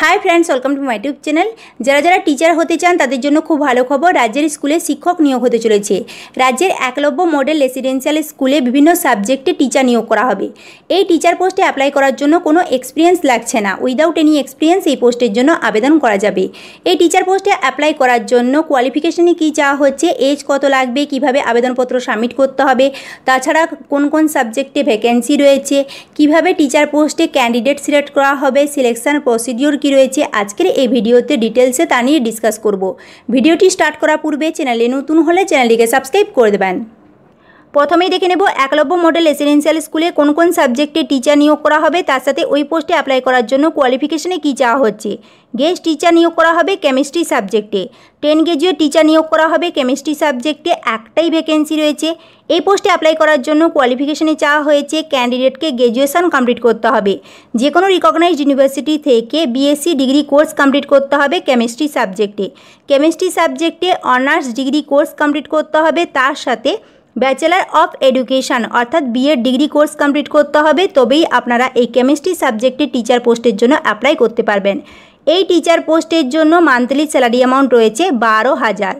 high friends welcome to my YouTube channel যারা যারা teacher হতে চান তাদের জন্য খুব ভালো খবর রাজ্যের স্কুলে শিক্ষক নিয়োগ হতে চলেছে রাজ্যের একলব্য মডেল রেসিডেন্সিয়াল স্কুলে বিভিন্ন সাবজেক্টে টিচার নিয়োগ করা হবে এই টিচার পোস্টে অ্যাপ্লাই করার জন্য কোনো এক্সপিরিয়েন্স লাগছে না উইদাউট এনি এক্সপিরিয়েন্স এই পোস্টের জন্য আবেদন করা যাবে এই টিচার পোস্টে অ্যাপ্লাই করার জন্য কোয়ালিফিকেশানে কী চাওয়া হচ্ছে এজ কত লাগবে কিভাবে আবেদনপত্র সাবমিট করতে হবে তাছাড়া কোন কোন সাবজেক্টে ভ্যাকেন্সি রয়েছে কিভাবে টিচার পোস্টে ক্যান্ডিডেট সিলেক্ট করা হবে সিলেকশন প্রসিডিওর কী রয়েছে আজকের এই ভিডিওতে ডিটেলসে তা নিয়ে ডিসকাস করব ভিডিওটি স্টার্ট করার পূর্বে চ্যানেলে নতুন হলে চ্যানেলটিকে সাবস্ক্রাইব করে দেবেন প্রথমেই দেখে নেব একলব্য মডেল রেসিডেন্সিয়াল স্কুলে কোন কোন সাবজেক্টে টিচার নিয়োগ করা হবে তার সাথে ওই পোস্টে অ্যাপ্লাই করার জন্য কোয়ালিফিকেশনে কী চাওয়া হচ্ছে গেস্ট টিচার নিয়োগ করা হবে কেমিস্ট্রি সাবজেক্টে টেন গ্রেজুয়েট টিচার নিয়োগ করা হবে কেমিস্ট্রি সাবজেক্টে একটাই ভ্যাকেন্সি রয়েছে এই পোস্টে অ্যাপ্লাই করার জন্য কোয়ালিফিকেশনে চাওয়া হয়েছে ক্যান্ডিডেটকে গ্র্যাজুয়েশন কমপ্লিট করতে হবে যে কোনো রিকগনাইজড ইউনিভার্সিটি থেকে বিএসসি ডিগ্রি কোর্স কমপ্লিট করতে হবে কেমিস্ট্রি সাবজেক্টে কেমিস্ট্রি সাবজেক্টে অনার্স ডিগ্রি কোর্স কমপ্লিট করতে হবে তার সাথে ব্যাচেলার অফ এডুকেশান অর্থাৎ বিএড ডিগ্রি কোর্স কমপ্লিট করতে হবে তবেই আপনারা এই কেমিস্ট্রি সাবজেক্টে টিচার পোস্টের জন্য অ্যাপ্লাই করতে পারবেন এই টিচার পোস্টের জন্য মান্থলি স্যালারি অ্যামাউন্ট রয়েছে বারো হাজার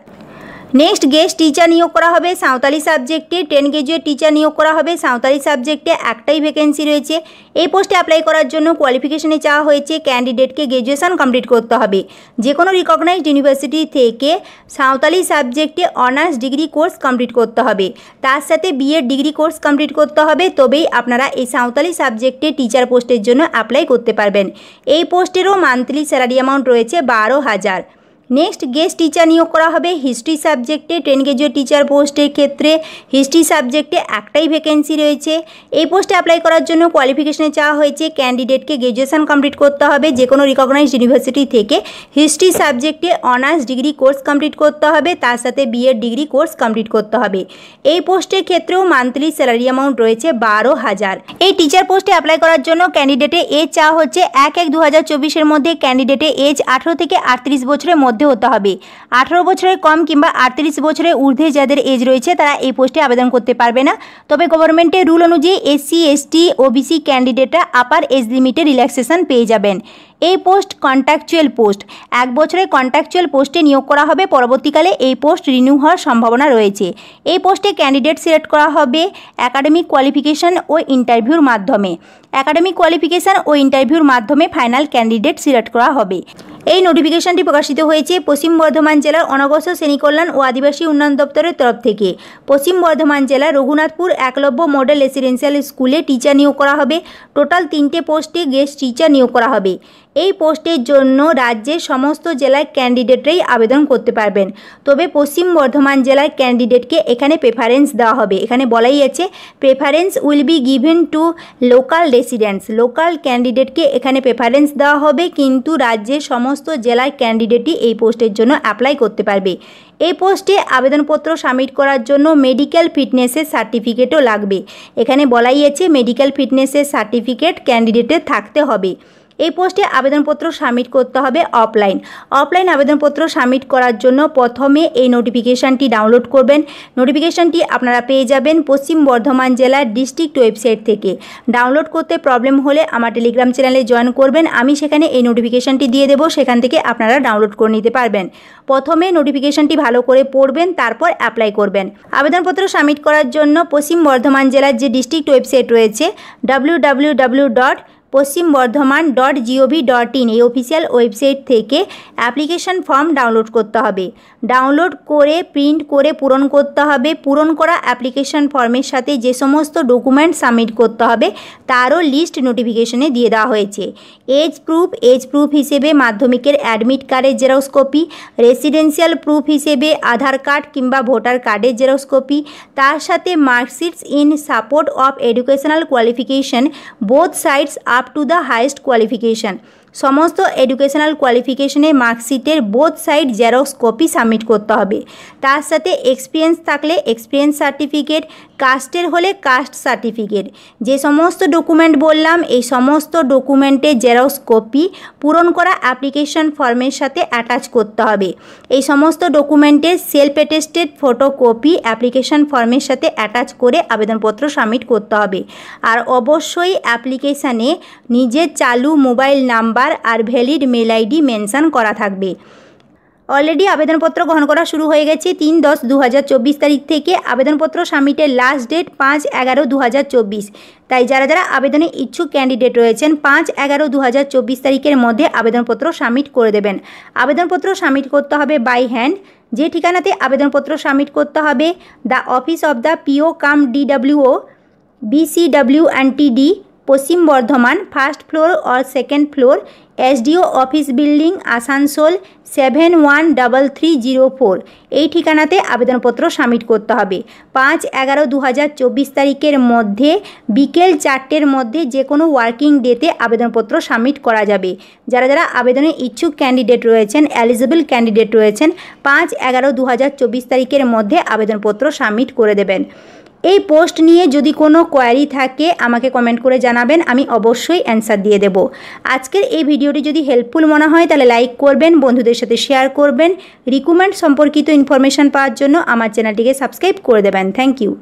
নেক্সট গেস্ট টিচার নিয়োগ করা হবে সাঁওতালি সাবজেক্টে টেন গ্রাজুয়েট টিচার নিয়োগ করা হবে সাঁওতালি সাবজেক্টে একটাই ভ্যাকেন্সি রয়েছে এই পোস্টে অ্যাপ্লাই করার জন্য কোয়ালিফিকেশনে চাওয়া হয়েছে ক্যান্ডিডেটকে গ্র্যাজুয়েশন কমপ্লিট করতে হবে যে কোনো রিকগনাইজড ইউনিভার্সিটি থেকে সাঁওতালি সাবজেক্টে অনার্স ডিগ্রি কোর্স কমপ্লিট করতে হবে তার সাথে বিএড ডিগ্রি কোর্স কমপ্লিট করতে হবে তবেই আপনারা এই সাঁওতালি সাবজেক্টে টিচার পোস্টের জন্য অ্যাপ্লাই করতে পারবেন এই পোস্টেরও মান্থলি স্যালারি অ্যামাউন্ট রয়েছে বারো হাজার নেক্সট গেস্ট টিচার নিয়োগ করা হবে হিস্ট্রি সাবজেক্টে টেন গ্রেজুয়েট টিচার পোস্টের ক্ষেত্রে হিস্ট্রি সাবজেক্টে একটাই ভ্যাকেন্সি রয়েছে এই পোস্টে অ্যাপ্লাই করার জন্য কোয়ালিফিকেশনে চাওয়া হয়েছে ক্যান্ডিডেটকে গ্র্যাজুয়েশন কমপ্লিট করতে হবে যে কোনো রিকগনাইজড ইউনিভার্সিটি থেকে হিস্ট্রি সাবজেক্টে অনার্স ডিগ্রি কোর্স কমপ্লিট করতে হবে তার সাথে বিএড ডিগ্রি কোর্স কমপ্লিট করতে হবে এই পোস্টের ক্ষেত্রেও মান্থলি স্যালারি অ্যামাউন্ট রয়েছে বারো হাজার এই টিচার পোস্টে অ্যাপ্লাই করার জন্য ক্যান্ডিডেটে এজ চাওয়া হচ্ছে এক এক দু হাজার মধ্যে ক্যান্ডিডেটে এজ আঠেরো থেকে আটত্রিশ বছরের মধ্যে মধ্যে হতে হবে আঠারো বছরের কম কিংবা আটত্রিশ বছরের ঊর্ধ্বে যাদের এজ রয়েছে তারা এই পোস্টে আবেদন করতে পারবে না তবে গভর্নমেন্টের রুল অনুযায়ী এসসি এসটি ওবিসি ক্যান্ডিডেটরা আপার এজ লিমিটে রিল্যাক্সেশন পেয়ে যাবেন এই পোস্ট কন্ট্রাকচুয়াল পোস্ট এক বছরের কন্ট্রাকচুয়াল পোস্টে নিয়োগ করা হবে পরবর্তীকালে এই পোস্ট রিনিউ হওয়ার সম্ভাবনা রয়েছে এই পোস্টে ক্যান্ডিডেট সিলেক্ট করা হবে একাডেমিক কোয়ালিফিকেশান ও ইন্টারভিউর মাধ্যমে একাডেমিক কোয়ালিফিকেশান ও ইন্টারভিউর মাধ্যমে ফাইনাল ক্যান্ডিডেট সিলেক্ট করা হবে এই নোটিফিকেশনটি প্রকাশিত হয়েছে হয়েছে পশ্চিম বর্ধমান জেলার অনগ্রসর শ্রেণীকল্যাণ ও আদিবাসী উন্নয়ন দপ্তরের তরফ থেকে পশ্চিম বর্ধমান জেলার রঘুনাথপুর একলব্য মডেল রেসিডেন্সিয়াল স্কুলে টিচার নিয়োগ করা হবে টোটাল তিনটে পোস্টে গেস্ট টিচার নিয়োগ করা হবে এই পোস্টের জন্য রাজ্যের সমস্ত জেলার ক্যান্ডিডেটরাই আবেদন করতে পারবেন তবে পশ্চিম বর্ধমান জেলার ক্যান্ডিডেটকে এখানে প্রেফারেন্স দেওয়া হবে এখানে বলাই আছে preference will be given to local residents local ক্যান্ডিডেটকে এখানে প্রেফারেন্স দেওয়া হবে কিন্তু রাজ্যের সমস্ত জেলার ক্যান্ডিডেটই এই পোস্টের জন্য অ্যাপ্লাই করতে পারবে এই পোস্টে আবেদনপত্র সাবমিট করার জন্য মেডিকেল ফিটনেসের সার্টিফিকেটও লাগবে এখানে বলাই আছে মেডিকেল ফিটনেসের সার্টিফিকেট ক্যান্ডিডেটের থাকতে হবে এই পোস্টে আবেদনপত্র সাবমিট করতে হবে অফলাইন অফলাইন আবেদনপত্র সাবমিট করার জন্য প্রথমে এই নোটিফিকেশানটি ডাউনলোড করবেন নোটিফিকেশানটি আপনারা পেয়ে যাবেন পশ্চিম বর্ধমান জেলার ডিস্ট্রিক্ট ওয়েবসাইট থেকে ডাউনলোড করতে প্রবলেম হলে আমার টেলিগ্রাম চ্যানেলে জয়েন করবেন আমি সেখানে এই নোটিফিকেশানটি দিয়ে দেবো সেখান থেকে আপনারা ডাউনলোড করে নিতে পারবেন প্রথমে নোটিফিকেশানটি ভালো করে পড়বেন তারপর অ্যাপ্লাই করবেন আবেদনপত্র সাবমিট করার জন্য পশ্চিম বর্ধমান জেলার যে ডিস্ট্রিক্ট ওয়েবসাইট রয়েছে W W W dot Paschim Bardhaman dot G O V dot in এই অফিসিয়াল ওয়েবসাইট থেকে অ্যাপ্লিকেশন ফর্ম ডাউনলোড করতে হবে ডাউনলোড করে প্রিন্ট করে পূরণ করতে হবে পূরণ করা অ্যাপ্লিকেশন ফর্মের সাথে যে সমস্ত ডকুমেন্ট সাবমিট করতে হবে তারও লিস্ট নোটিফিকেশনে দিয়ে দেওয়া হয়েছে এজ প্রুফ এজ প্রুফ হিসেবে মাধ্যমিকের অ্যাডমিট কার্ডের জেরক্স কপি রেসিডেন্সিয়াল প্রুফ হিসেবে আধার কার্ড কিংবা ভোটার কার্ডের জেরক্স কপি তার সাথে marksheets in support of educational qualification both sides আর up to the highest qualification সমস্ত এডুকেশনাল কোয়ালিফিকেশনে মার্কশিটের both side xerox copy submit করতে হবে তার সাথে এক্সপিরিয়েন্স থাকলে এক্সপিরিয়েন্স সার্টিফিকেট কাস্টের হলে কাস্ট সার্টিফিকেট যে সমস্ত ডকুমেন্ট বললাম এই সমস্ত ডকুমেন্টের জেরক্স কপি পূরণ করা অ্যাপ্লিকেশন ফর্মের সাথে অ্যাটাচ করতে হবে এই সমস্ত ডকুমেন্টের সেলফ অ্যাটেস্টেড ফটোকপি অ্যাপ্লিকেশন ফর্মের সাথে অ্যাটাচ করে আবেদনপত্র সাবমিট করতে হবে আর অবশ্যই অ্যাপ্লিকেশানে নিজের চালু মোবাইল নাম্বার নাম্বার আর ভ্যালিড মেল আইডি মেনশান করা থাকবে অলরেডি আবেদনপত্র গ্রহণ করা শুরু হয়ে গেছে তিন দশ দু তারিখ থেকে আবেদনপত্র সাবমিটের লাস্ট ডেট পাঁচ এগারো দু তাই যারা যারা আবেদনে ইচ্ছুক ক্যান্ডিডেট রয়েছেন পাঁচ এগারো দু তারিখের মধ্যে আবেদনপত্র সাবমিট করে দেবেন আবেদনপত্র সাবমিট করতে হবে বাই হ্যান্ড যে ঠিকানাতে আবেদনপত্র সাবমিট করতে হবে the office of the PO cum DWO BCW and TD Paschim Bardhaman first floor or second floor SDO office building Asansol seven one double three zero four এই ঠিকানাতে আবেদনপত্র সাবমিট করতে হবে পাঁচ এগারো দু চব্বিশ তারিখের মধ্যে বিকেল চারটের মধ্যে যে কোনো ওয়ার্কিং ডেতে আবেদনপত্র সাবমিট করা যাবে যারা যারা আবেদনে ইচ্ছুক ক্যান্ডিডেট রয়েছেন এলিজিবল ক্যান্ডিডেট রয়েছেন পাঁচ এগারো দু তারিখের মধ্যে আবেদনপত্র সাবমিট করে দেবেন এই পোস্ট নিয়ে যদি কোনো কোয়ারি থাকে আমাকে কমেন্ট করে জানাবেন আমি অবশ্যই অ্যান্সার দিয়ে দেব আজকের এই ভিডিওটি যদি হেল্পফুল মনে হয় তাহলে লাইক করবেন বন্ধুদের সাথে শেয়ার করবেন রিকুমেন্ড সম্পর্কিত ইনফরমেশান পাওয়ার জন্য আমার চ্যানেলটিকে সাবস্ক্রাইব করে দেবেন থ্যাংক ইউ